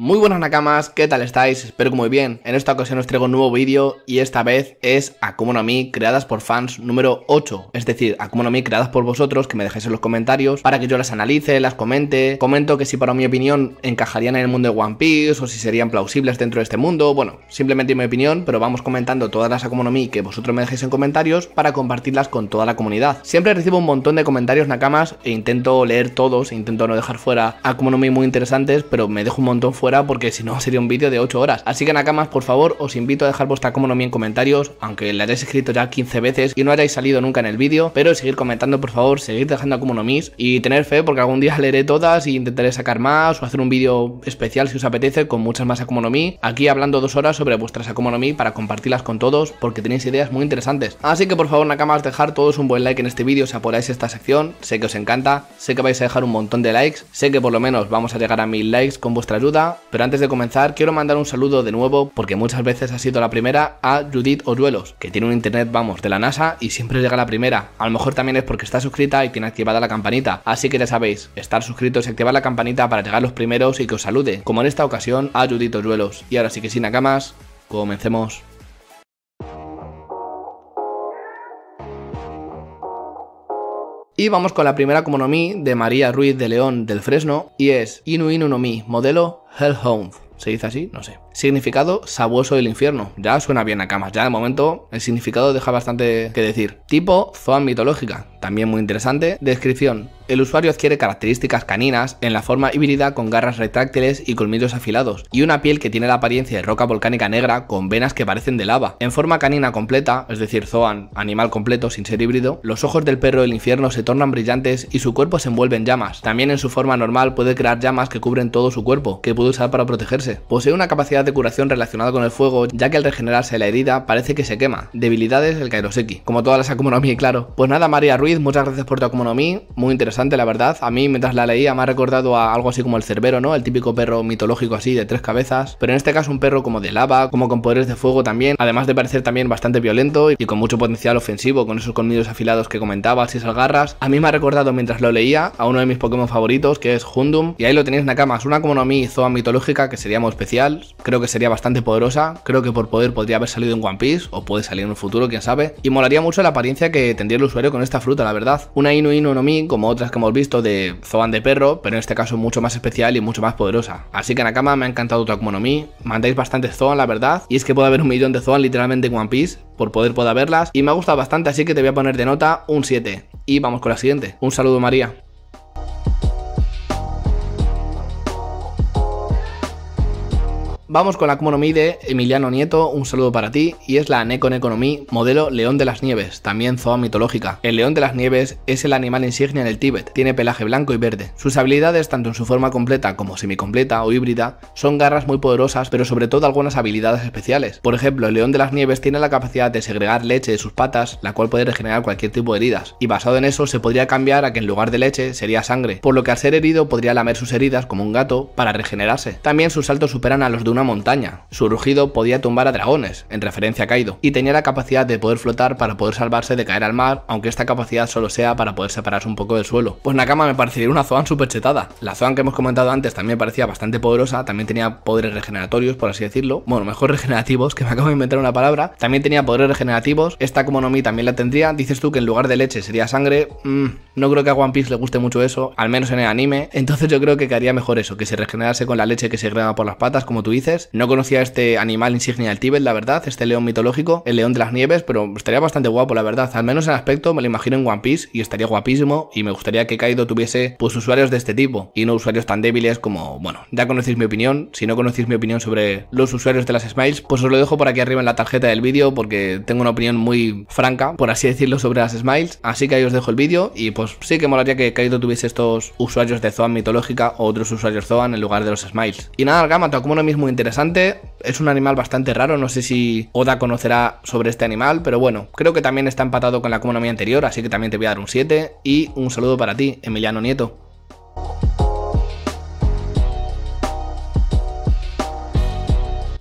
Muy buenas Nakamas, ¿qué tal estáis? Espero que muy bien. En esta ocasión os traigo un nuevo vídeo y esta vez es Akuma no Mi creadas por fans número 8. Es decir, Akuma no Mi creadas por vosotros, que me dejéis en los comentarios para que yo las analice, las comente. Comento que si para mi opinión encajarían en el mundo de One Piece o si serían plausibles dentro de este mundo. Bueno, simplemente mi opinión, pero vamos comentando todas las Akuma no que vosotros me dejéis en comentarios para compartirlas con toda la comunidad. Siempre recibo un montón de comentarios Nakamas e intento leer todos, e intento no dejar fuera Akuma no Mi muy interesantes, pero me dejo un montón fuera porque si no sería un vídeo de 8 horas. Así que Nakamas, por favor, os invito a dejar vuestra Mi en comentarios, aunque la hayáis escrito ya 15 veces y no hayáis salido nunca en el vídeo, pero seguir comentando, por favor, seguir dejando Mis y tener fe porque algún día leeré todas y intentaré sacar más o hacer un vídeo especial si os apetece con muchas más Mi aquí hablando dos horas sobre vuestras Mi para compartirlas con todos porque tenéis ideas muy interesantes. Así que por favor, Nakamas, dejar todos un buen like en este vídeo si apoyáis esta sección, sé que os encanta, sé que vais a dejar un montón de likes, sé que por lo menos vamos a llegar a mil likes con vuestra ayuda pero antes de comenzar quiero mandar un saludo de nuevo, porque muchas veces ha sido la primera, a Judith Oruelos, que tiene un internet, vamos, de la NASA y siempre llega la primera. A lo mejor también es porque está suscrita y tiene activada la campanita, así que ya sabéis, estar suscritos y activar la campanita para llegar los primeros y que os salude, como en esta ocasión a Judith Oruelos. Y ahora sí que sin más, comencemos. Y vamos con la primera como de María Ruiz de León del Fresno y es Inu Inu no mi, modelo Hellhound. ¿Se dice así? No sé. Significado sabueso del infierno. Ya suena bien a camas. Ya de momento el significado deja bastante que decir. Tipo Zoan mitológica. También muy interesante. Descripción. El usuario adquiere características caninas en la forma híbrida con garras retráctiles y colmillos afilados, y una piel que tiene la apariencia de roca volcánica negra con venas que parecen de lava. En forma canina completa, es decir, Zoan, animal completo sin ser híbrido, los ojos del perro del infierno se tornan brillantes y su cuerpo se envuelve en llamas. También en su forma normal puede crear llamas que cubren todo su cuerpo, que puede usar para protegerse. Posee una capacidad de curación relacionada con el fuego, ya que al regenerarse la herida parece que se quema. Debilidades el Kairoseki, como todas las Akumonomi, claro. Pues nada, María Ruiz, muchas gracias por tu Akumonomi, muy interesante la verdad. A mí mientras la leía me ha recordado a algo así como el Cerbero, ¿no? El típico perro mitológico así de tres cabezas, pero en este caso un perro como de lava, como con poderes de fuego también, además de parecer también bastante violento y con mucho potencial ofensivo, con esos colmillos afilados que comentabas y esas garras. A mí me ha recordado mientras lo leía a uno de mis Pokémon favoritos que es Hundum, y ahí lo tenéis Nakamas, una Akumonomi zoa mitológica que sería muy especial, creo que sería bastante poderosa, creo que por poder podría haber salido en One Piece, o puede salir en un futuro, quién sabe, y molaría mucho la apariencia que tendría el usuario con esta fruta, la verdad. Una Inu Inu no Mi, como otras que hemos visto de Zoan de perro, pero en este caso mucho más especial y mucho más poderosa. Así que Nakama me ha encantado tu Akuma no Mi, mandáis bastante Zoan, la verdad, y es que puede haber un millón de Zoan literalmente en One Piece, por poder poder verlas, y me ha gustado bastante, así que te voy a poner de nota un 7. Y vamos con la siguiente. Un saludo María. Vamos con la Economy de Emiliano Nieto, un saludo para ti, y es la Necon Economy modelo León de las Nieves, también zoa mitológica. El León de las Nieves es el animal insignia en el Tíbet, tiene pelaje blanco y verde. Sus habilidades, tanto en su forma completa como semicompleta o híbrida, son garras muy poderosas, pero sobre todo algunas habilidades especiales. Por ejemplo, el León de las Nieves tiene la capacidad de segregar leche de sus patas, la cual puede regenerar cualquier tipo de heridas, y basado en eso se podría cambiar a que en lugar de leche sería sangre, por lo que al ser herido podría lamer sus heridas como un gato para regenerarse. También sus saltos superan a los de un una montaña. Su rugido podía tumbar a dragones, en referencia a Kaido, y tenía la capacidad de poder flotar para poder salvarse de caer al mar, aunque esta capacidad solo sea para poder separarse un poco del suelo. Pues Nakama me parecería una Zoan super chetada. La Zoan que hemos comentado antes también parecía bastante poderosa, también tenía poderes regeneratorios, por así decirlo. Bueno, mejor regenerativos, que me acabo de inventar una palabra. También tenía poderes regenerativos, esta como mi también la tendría. Dices tú que en lugar de leche sería sangre. Mm, no creo que a One Piece le guste mucho eso, al menos en el anime. Entonces yo creo que quedaría mejor eso, que se regenerase con la leche que se graba por las patas, como tú dices no conocía este animal insignia del Tíbet, la verdad, este león mitológico, el león de las nieves, pero estaría bastante guapo, la verdad. Al menos en aspecto me lo imagino en One Piece y estaría guapísimo y me gustaría que Kaido tuviese pues usuarios de este tipo y no usuarios tan débiles como, bueno, ya conocéis mi opinión. Si no conocéis mi opinión sobre los usuarios de las Smiles, pues os lo dejo por aquí arriba en la tarjeta del vídeo porque tengo una opinión muy franca, por así decirlo, sobre las Smiles. Así que ahí os dejo el vídeo y pues sí que molaría que Kaido tuviese estos usuarios de Zoan mitológica o otros usuarios Zoan en lugar de los Smiles. Y nada, Gamato, como lo mismo interesante. Es un animal bastante raro, no sé si Oda conocerá sobre este animal, pero bueno, creo que también está empatado con la economía anterior, así que también te voy a dar un 7 y un saludo para ti, Emiliano Nieto.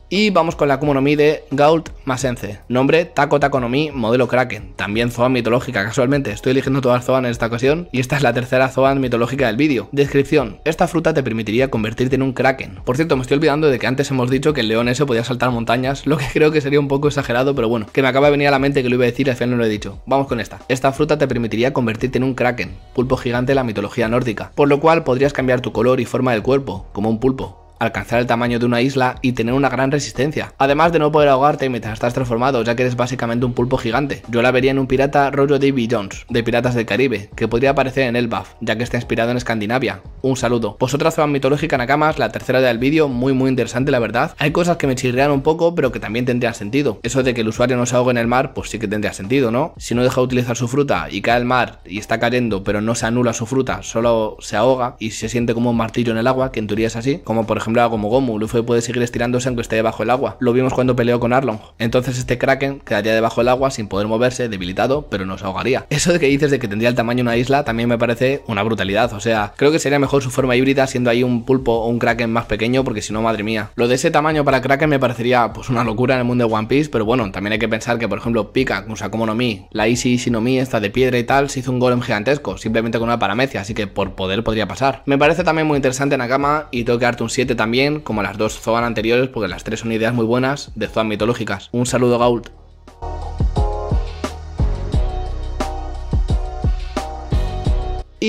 Y vamos con la Kumonomi de Gault Masense. Nombre Taco Taco modelo Kraken. También Zoan mitológica, casualmente. Estoy eligiendo todas Zoan en esta ocasión. Y esta es la tercera Zoan mitológica del vídeo. Descripción. Esta fruta te permitiría convertirte en un Kraken. Por cierto, me estoy olvidando de que antes hemos dicho que el león ese podía saltar montañas, lo que creo que sería un poco exagerado, pero bueno, que me acaba de venir a la mente que lo iba a decir y al final no lo he dicho. Vamos con esta. Esta fruta te permitiría convertirte en un Kraken, pulpo gigante de la mitología nórdica. Por lo cual podrías cambiar tu color y forma del cuerpo, como un pulpo alcanzar el tamaño de una isla y tener una gran resistencia. Además de no poder ahogarte mientras estás transformado, ya que eres básicamente un pulpo gigante. Yo la vería en un pirata rollo Davy Jones, de Piratas del Caribe, que podría aparecer en el buff, ya que está inspirado en Escandinavia. Un saludo. Pues otra zona mitológica Nakamas, la tercera del vídeo, muy muy interesante la verdad. Hay cosas que me chirrean un poco, pero que también tendrían sentido. Eso de que el usuario no se ahogue en el mar, pues sí que tendría sentido, ¿no? Si no deja de utilizar su fruta y cae al mar y está cayendo, pero no se anula su fruta, solo se ahoga y se siente como un martillo en el agua, que en teoría es así, como por ejemplo como como Gomu Luffy puede seguir estirándose aunque esté debajo del agua. Lo vimos cuando peleó con Arlong. Entonces este Kraken quedaría debajo del agua sin poder moverse, debilitado, pero nos ahogaría. Eso de que dices de que tendría el tamaño de una isla también me parece una brutalidad. O sea, creo que sería mejor su forma híbrida siendo ahí un pulpo o un Kraken más pequeño porque si no, madre mía. Lo de ese tamaño para Kraken me parecería pues una locura en el mundo de One Piece, pero bueno, también hay que pensar que por ejemplo Pika, como no Mi, la Ishi Ishi no Mi, esta de piedra y tal, se hizo un golem gigantesco, simplemente con una paramecia, así que por poder podría pasar. Me parece también muy interesante Nakama y tengo que un 7 también, como las dos Zoan anteriores, porque las tres son ideas muy buenas de Zoan mitológicas. Un saludo, Gault.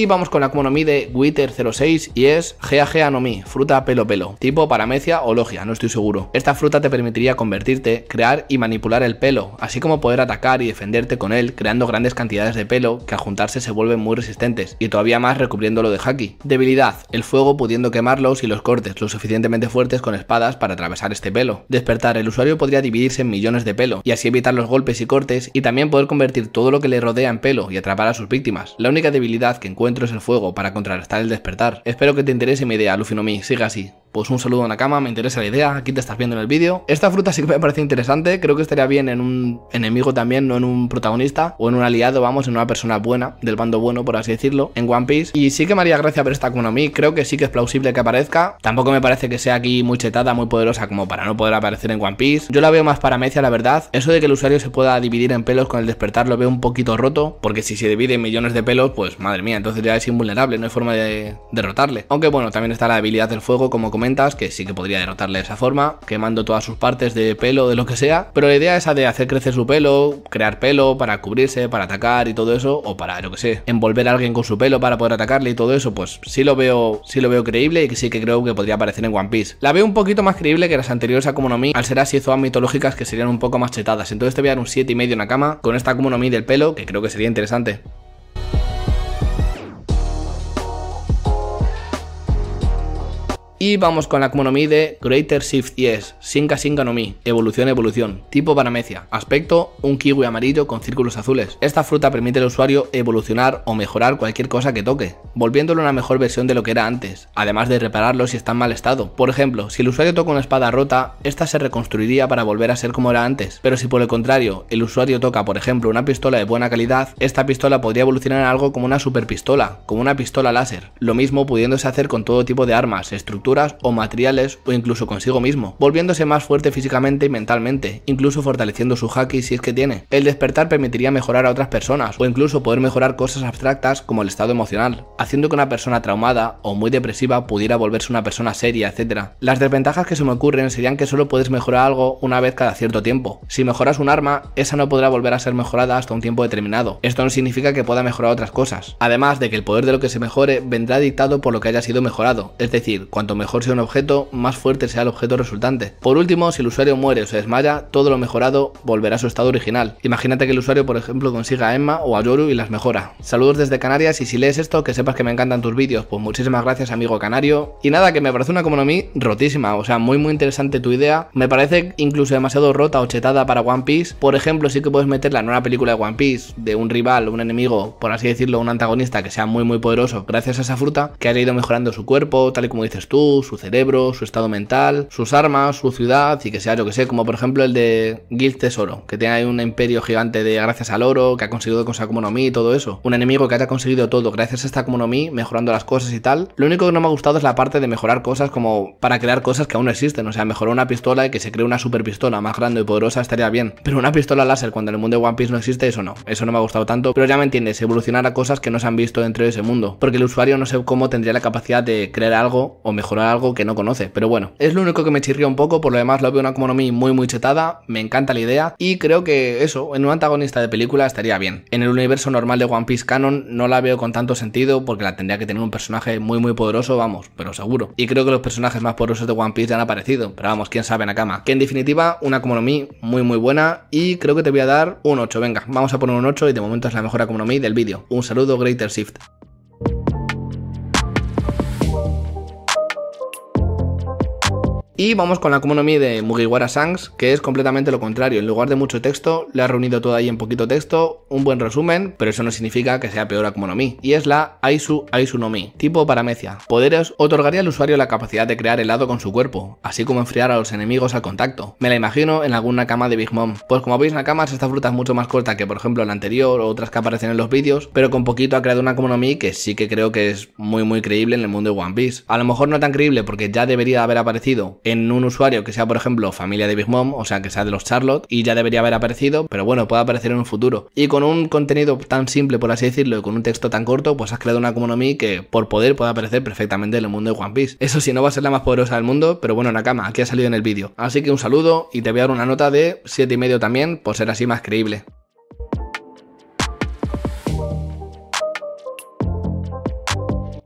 Y vamos con la Kumonomi de Wither 06 y es no Mi, fruta pelo pelo, tipo paramecia o logia, no estoy seguro. Esta fruta te permitiría convertirte, crear y manipular el pelo, así como poder atacar y defenderte con él, creando grandes cantidades de pelo que al juntarse se vuelven muy resistentes y todavía más recubriéndolo de haki. Debilidad, el fuego pudiendo quemarlos y los cortes lo suficientemente fuertes con espadas para atravesar este pelo. Despertar, el usuario podría dividirse en millones de pelo y así evitar los golpes y cortes y también poder convertir todo lo que le rodea en pelo y atrapar a sus víctimas. La única debilidad que encuentra es el fuego para contrarrestar el despertar. Espero que te interese mi idea, Lufinomi. siga así pues un saludo a cama, me interesa la idea, aquí te estás viendo en el vídeo. Esta fruta sí que me parece interesante, creo que estaría bien en un enemigo también, no en un protagonista o en un aliado, vamos, en una persona buena, del bando bueno, por así decirlo, en One Piece. Y sí que me haría gracia ver esta mí creo que sí que es plausible que aparezca. Tampoco me parece que sea aquí muy chetada, muy poderosa como para no poder aparecer en One Piece. Yo la veo más para Mecia, la verdad. Eso de que el usuario se pueda dividir en pelos con el despertar lo veo un poquito roto, porque si se divide en millones de pelos, pues madre mía, entonces ya es invulnerable, no hay forma de derrotarle. Aunque bueno, también está la habilidad del fuego como comentas, que sí que podría derrotarle de esa forma, quemando todas sus partes de pelo, de lo que sea, pero la idea esa de hacer crecer su pelo, crear pelo para cubrirse, para atacar y todo eso, o para, lo que sé, envolver a alguien con su pelo para poder atacarle y todo eso, pues sí lo veo, sí lo veo creíble y que sí que creo que podría aparecer en One Piece. La veo un poquito más creíble que las anteriores a no Mi, al ser así zoas mitológicas que serían un poco más chetadas, entonces te voy a dar un medio en la cama con esta no Mi del pelo, que creo que sería interesante. Y vamos con la Kumonomi de Greater Shift Yes, Sinka Sinka no Mi, Evolución Evolución, tipo Paramecia, aspecto, un kiwi amarillo con círculos azules. Esta fruta permite al usuario evolucionar o mejorar cualquier cosa que toque, volviéndolo una mejor versión de lo que era antes, además de repararlo si está en mal estado. Por ejemplo, si el usuario toca una espada rota, esta se reconstruiría para volver a ser como era antes, pero si por el contrario el usuario toca por ejemplo una pistola de buena calidad, esta pistola podría evolucionar en algo como una super pistola, como una pistola láser, lo mismo pudiéndose hacer con todo tipo de armas, estructuras, o materiales o incluso consigo mismo, volviéndose más fuerte físicamente y mentalmente, incluso fortaleciendo su haki si es que tiene. El despertar permitiría mejorar a otras personas o incluso poder mejorar cosas abstractas como el estado emocional, haciendo que una persona traumada o muy depresiva pudiera volverse una persona seria, etc. Las desventajas que se me ocurren serían que solo puedes mejorar algo una vez cada cierto tiempo. Si mejoras un arma, esa no podrá volver a ser mejorada hasta un tiempo determinado. Esto no significa que pueda mejorar otras cosas. Además de que el poder de lo que se mejore vendrá dictado por lo que haya sido mejorado, es decir, cuanto mejor sea un objeto, más fuerte sea el objeto resultante. Por último, si el usuario muere o se desmaya, todo lo mejorado volverá a su estado original. Imagínate que el usuario, por ejemplo, consiga a Emma o a Yoru y las mejora. Saludos desde Canarias y si lees esto, que sepas que me encantan tus vídeos. Pues muchísimas gracias, amigo canario. Y nada, que me parece una economía rotísima, o sea, muy muy interesante tu idea. Me parece incluso demasiado rota o chetada para One Piece. Por ejemplo, sí que puedes meterla en una película de One Piece, de un rival, un enemigo, por así decirlo, un antagonista que sea muy muy poderoso gracias a esa fruta, que haya ido mejorando su cuerpo, tal y como dices tú, su cerebro, su estado mental, sus armas, su ciudad y que sea, lo que sé, como por ejemplo el de Guild Tesoro, que tiene ahí un imperio gigante de gracias al oro, que ha conseguido con su no y todo eso. Un enemigo que haya conseguido todo gracias a esta como mejorando las cosas y tal. Lo único que no me ha gustado es la parte de mejorar cosas como para crear cosas que aún no existen, o sea, mejorar una pistola y que se cree una super pistola más grande y poderosa estaría bien, pero una pistola láser cuando en el mundo de One Piece no existe, eso no, eso no me ha gustado tanto, pero ya me entiendes, evolucionar a cosas que no se han visto dentro de ese mundo, porque el usuario no sé cómo tendría la capacidad de crear algo o mejorar algo que no conoce, Pero bueno, es lo único que me chirría un poco, por lo demás lo veo una economía muy muy chetada, me encanta la idea y creo que eso, en un antagonista de película estaría bien. En el universo normal de One Piece Canon no la veo con tanto sentido porque la tendría que tener un personaje muy muy poderoso, vamos, pero seguro. Y creo que los personajes más poderosos de One Piece ya han aparecido, pero vamos, quién sabe Nakama. Que en definitiva, una economía muy muy buena y creo que te voy a dar un 8, venga, vamos a poner un 8 y de momento es la mejor economía del vídeo. Un saludo, Greater Shift. Y vamos con la Mi de Mugiwara Sangs, que es completamente lo contrario. En lugar de mucho texto, le ha reunido todo ahí en poquito texto, un buen resumen, pero eso no significa que sea peor a Mi, Y es la Aisu Aisu no Mi, tipo paramecia. Poderes otorgaría al usuario la capacidad de crear helado con su cuerpo, así como enfriar a los enemigos al contacto. Me la imagino en alguna cama de Big Mom. Pues como veis, cama esta fruta es mucho más corta que, por ejemplo, la anterior o otras que aparecen en los vídeos, pero con poquito ha creado una Mi que sí que creo que es muy, muy creíble en el mundo de One Piece. A lo mejor no tan creíble porque ya debería haber aparecido en un usuario que sea, por ejemplo, familia de Big Mom, o sea, que sea de los Charlotte, y ya debería haber aparecido, pero bueno, puede aparecer en un futuro. Y con un contenido tan simple, por así decirlo, y con un texto tan corto, pues has creado una Mi que por poder puede aparecer perfectamente en el mundo de One Piece. Eso sí, no va a ser la más poderosa del mundo, pero bueno, Nakama, aquí ha salido en el vídeo. Así que un saludo y te voy a dar una nota de 7,5 también, por ser así más creíble.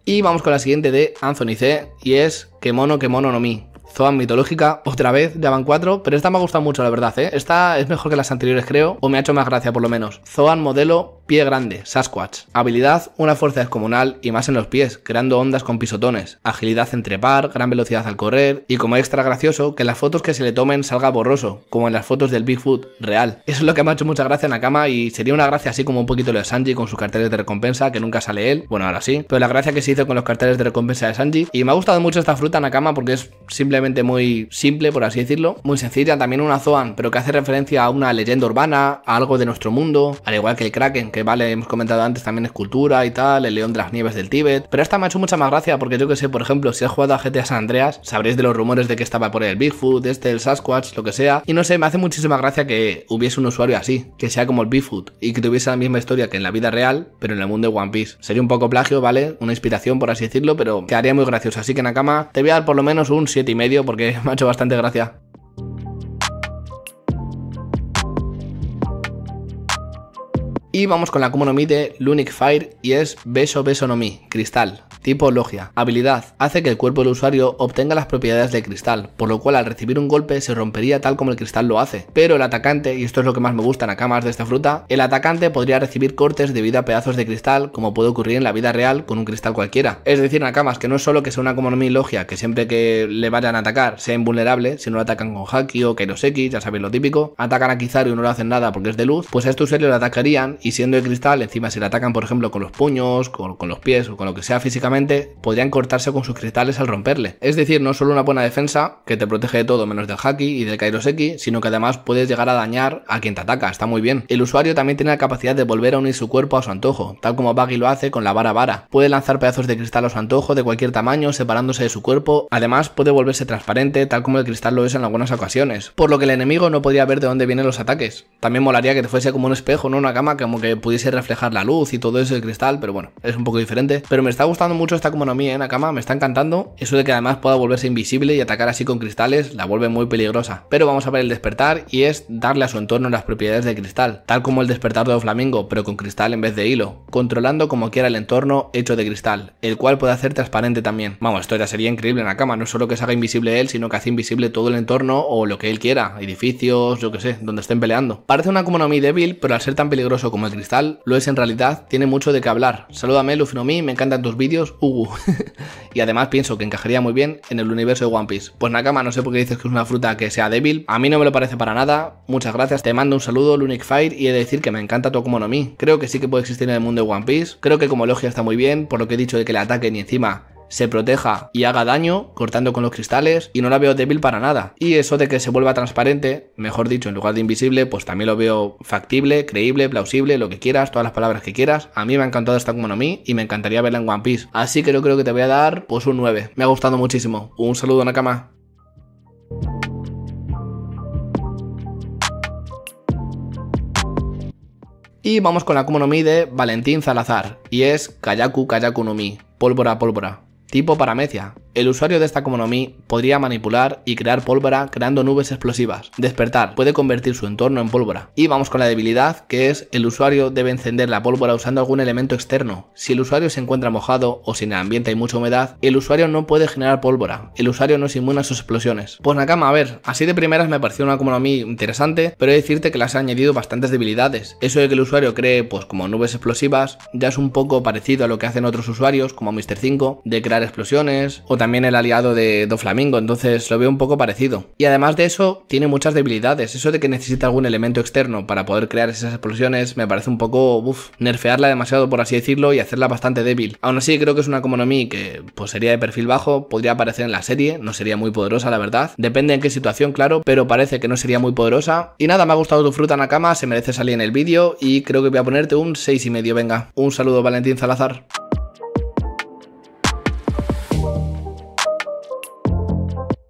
Y vamos con la siguiente de Anthony C. Y es Que mono, que mono no mi. Zoan mitológica, otra vez, de Avan 4, pero esta me ha gustado mucho, la verdad, ¿eh? Esta es mejor que las anteriores, creo, o me ha hecho más gracia, por lo menos. Zoan modelo Pie grande, Sasquatch. Habilidad, una fuerza descomunal y más en los pies, creando ondas con pisotones. Agilidad entre par gran velocidad al correr y como extra gracioso, que las fotos que se le tomen salga borroso, como en las fotos del Bigfoot real. Eso es lo que me ha hecho mucha gracia en la y sería una gracia así como un poquito lo de Sanji con sus carteles de recompensa, que nunca sale él, bueno ahora sí, pero la gracia que se hizo con los carteles de recompensa de Sanji. Y me ha gustado mucho esta fruta Nakama porque es simplemente muy simple, por así decirlo, muy sencilla, también una Zoan, pero que hace referencia a una leyenda urbana, a algo de nuestro mundo, al igual que el Kraken, que vale, hemos comentado antes, también Escultura y tal, el león de las nieves del Tíbet, pero esta me ha hecho mucha más gracia porque yo que sé, por ejemplo, si has jugado a GTA San Andreas, sabréis de los rumores de que estaba por el Bigfoot, este, el Sasquatch, lo que sea, y no sé, me hace muchísima gracia que hubiese un usuario así, que sea como el Bigfoot y que tuviese la misma historia que en la vida real, pero en el mundo de One Piece. Sería un poco plagio, ¿vale? Una inspiración, por así decirlo, pero quedaría muy gracioso. Así que Nakama, te voy a dar por lo menos un 7,5 porque me ha hecho bastante gracia. Y vamos con la Mi de Lunic Fire y es Beso Beso no Mi, Cristal tipo logia. Habilidad. Hace que el cuerpo del usuario obtenga las propiedades de cristal, por lo cual al recibir un golpe se rompería tal como el cristal lo hace. Pero el atacante, y esto es lo que más me gusta en de esta fruta, el atacante podría recibir cortes debido a pedazos de cristal, como puede ocurrir en la vida real con un cristal cualquiera. Es decir, Nakamas que no es solo que sea una economía logia, que siempre que le vayan a atacar sea invulnerable, si no lo atacan con Haki o Kairoseki, ya sabéis lo típico, atacan a Kizaru y no le hacen nada porque es de luz, pues a este usuario lo atacarían y siendo de cristal, encima si le atacan por ejemplo con los puños, con, con los pies o con lo que sea físicamente, podrían cortarse con sus cristales al romperle. Es decir, no solo una buena defensa, que te protege de todo menos del Haki y del Kairoseki, sino que además puedes llegar a dañar a quien te ataca, está muy bien. El usuario también tiene la capacidad de volver a unir su cuerpo a su antojo, tal como Buggy lo hace con la vara vara. Puede lanzar pedazos de cristal a su antojo de cualquier tamaño, separándose de su cuerpo. Además, puede volverse transparente, tal como el cristal lo es en algunas ocasiones, por lo que el enemigo no podría ver de dónde vienen los ataques. También molaría que te fuese como un espejo, no una cama, como que pudiese reflejar la luz y todo eso del cristal, pero bueno, es un poco diferente. Pero me está gustando mucho mucho esta ¿eh? en la cama Me está encantando. Eso de que además pueda volverse invisible y atacar así con cristales la vuelve muy peligrosa. Pero vamos a ver el despertar y es darle a su entorno las propiedades de cristal, tal como el despertar de Flamingo, pero con cristal en vez de hilo, controlando como quiera el entorno hecho de cristal, el cual puede hacer transparente también. Vamos, esto ya sería increíble, en la cama No solo que se haga invisible él, sino que hace invisible todo el entorno o lo que él quiera, edificios, yo que sé, donde estén peleando. Parece una Mi débil, pero al ser tan peligroso como el cristal, lo es en realidad, tiene mucho de qué hablar. Salúdame, Lufinomi, me encantan tus vídeos, y además pienso que encajaría muy bien en el universo de One Piece. Pues Nakama, no sé por qué dices que es una fruta que sea débil. A mí no me lo parece para nada. Muchas gracias. Te mando un saludo, Lunic Fire, y he de decir que me encanta tu no Creo que sí que puede existir en el mundo de One Piece. Creo que como logia está muy bien, por lo que he dicho de que le ataquen y encima se proteja y haga daño cortando con los cristales y no la veo débil para nada. Y eso de que se vuelva transparente, mejor dicho, en lugar de invisible, pues también lo veo factible, creíble, plausible, lo que quieras, todas las palabras que quieras. A mí me ha encantado esta Kumonomi y me encantaría verla en One Piece. Así que yo creo que te voy a dar pues un 9. Me ha gustado muchísimo. Un saludo Nakama. Y vamos con la Kumonomi de Valentín Zalazar y es Kayaku Kayaku no Mi, pólvora pólvora tipo paramecia. El usuario de esta Komonomi podría manipular y crear pólvora creando nubes explosivas. Despertar puede convertir su entorno en pólvora. Y vamos con la debilidad, que es el usuario debe encender la pólvora usando algún elemento externo. Si el usuario se encuentra mojado o si en el ambiente hay mucha humedad, el usuario no puede generar pólvora. El usuario no es inmune a sus explosiones. Pues Nakama, a ver, así de primeras me pareció una Komonomi interesante, pero he de decirte que las ha añadido bastantes debilidades. Eso de que el usuario cree, pues como nubes explosivas, ya es un poco parecido a lo que hacen otros usuarios, como Mr. 5, de crear explosiones o también el aliado de Do Flamingo, entonces lo veo un poco parecido. Y además de eso, tiene muchas debilidades. Eso de que necesita algún elemento externo para poder crear esas explosiones me parece un poco, uff, nerfearla demasiado, por así decirlo, y hacerla bastante débil. Aún así, creo que es una Komonomi que pues, sería de perfil bajo, podría aparecer en la serie, no sería muy poderosa, la verdad. Depende en qué situación, claro, pero parece que no sería muy poderosa. Y nada, me ha gustado tu fruta, Nakama, se merece salir en el vídeo y creo que voy a ponerte un y medio. venga. Un saludo, Valentín Salazar.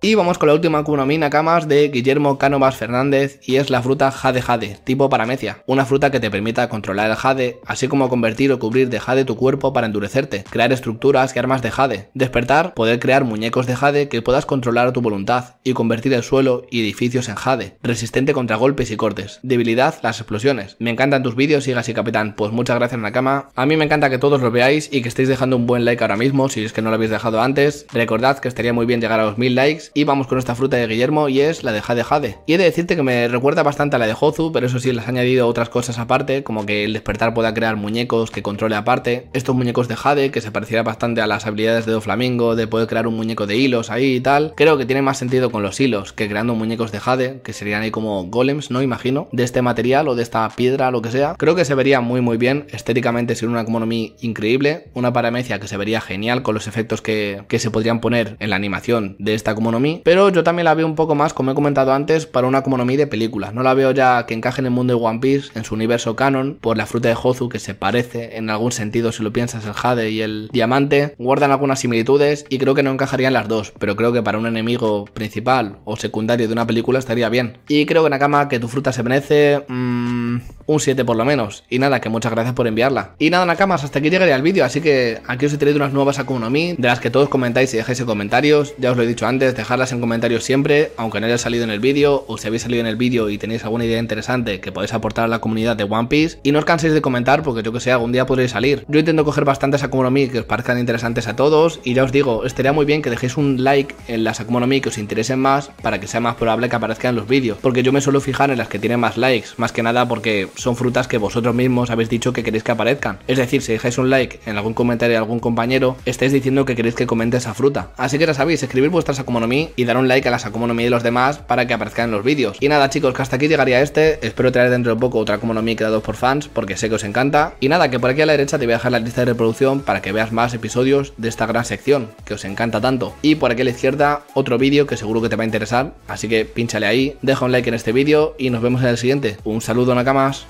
Y vamos con la última Kunomi Nakamas de Guillermo Cánovas Fernández y es la fruta Jade Jade, tipo paramecia, una fruta que te permita controlar el jade, así como convertir o cubrir de jade tu cuerpo para endurecerte, crear estructuras y armas de jade, despertar, poder crear muñecos de jade que puedas controlar a tu voluntad y convertir el suelo y edificios en jade, resistente contra golpes y cortes, debilidad las explosiones. Me encantan tus vídeos, sigas y capitán, pues muchas gracias Nakama. A mí me encanta que todos los veáis y que estéis dejando un buen like ahora mismo si es que no lo habéis dejado antes. Recordad que estaría muy bien llegar a los mil likes y vamos con esta fruta de Guillermo y es la de Jade Jade. Y he de decirte que me recuerda bastante a la de Hozu, pero eso sí, les ha añadido otras cosas aparte, como que el despertar pueda crear muñecos que controle aparte. Estos muñecos de Jade, que se pareciera bastante a las habilidades de Flamingo de poder crear un muñeco de hilos ahí y tal. Creo que tiene más sentido con los hilos que creando muñecos de Jade, que serían ahí como golems, no imagino, de este material o de esta piedra, lo que sea. Creo que se vería muy muy bien, estéticamente sería una economía increíble, una paramecia que se vería genial con los efectos que, se podrían poner en la animación de esta komonomi pero yo también la veo un poco más, como he comentado antes, para una Mi de película, No la veo ya que encaje en el mundo de One Piece, en su universo canon, por la fruta de Hozu que se parece en algún sentido, si lo piensas, el Jade y el Diamante, guardan algunas similitudes y creo que no encajarían las dos, pero creo que para un enemigo principal o secundario de una película estaría bien. Y creo que Nakama, que tu fruta se merece mm, un 7 por lo menos. Y nada, que muchas gracias por enviarla. Y nada, Nakamas, hasta aquí llegaría el vídeo, así que aquí os he traído unas nuevas Mi, de las que todos comentáis y dejáis en comentarios. Ya os lo he dicho antes, dejad las en comentarios siempre, aunque no haya salido en el vídeo, o si habéis salido en el vídeo y tenéis alguna idea interesante que podéis aportar a la comunidad de One Piece. Y no os canséis de comentar, porque yo que sé, algún día podréis salir. Yo intento coger bastantes Akumonomi que os parezcan interesantes a todos, y ya os digo, estaría muy bien que dejéis un like en las Akuma que os interesen más, para que sea más probable que aparezcan en los vídeos, porque yo me suelo fijar en las que tienen más likes, más que nada porque son frutas que vosotros mismos habéis dicho que queréis que aparezcan. Es decir, si dejáis un like en algún comentario de algún compañero, estáis diciendo que queréis que comente esa fruta. Así que ya sabéis, escribir vuestras Akuma y dar un like a las Akomonomi de los demás para que aparezcan en los vídeos. Y nada chicos, que hasta aquí llegaría este, espero traer dentro de poco otra acomonomía creados por fans porque sé que os encanta. Y nada, que por aquí a la derecha te voy a dejar la lista de reproducción para que veas más episodios de esta gran sección que os encanta tanto. Y por aquí a la izquierda otro vídeo que seguro que te va a interesar, así que pínchale ahí, deja un like en este vídeo y nos vemos en el siguiente. Un saludo Nakamas.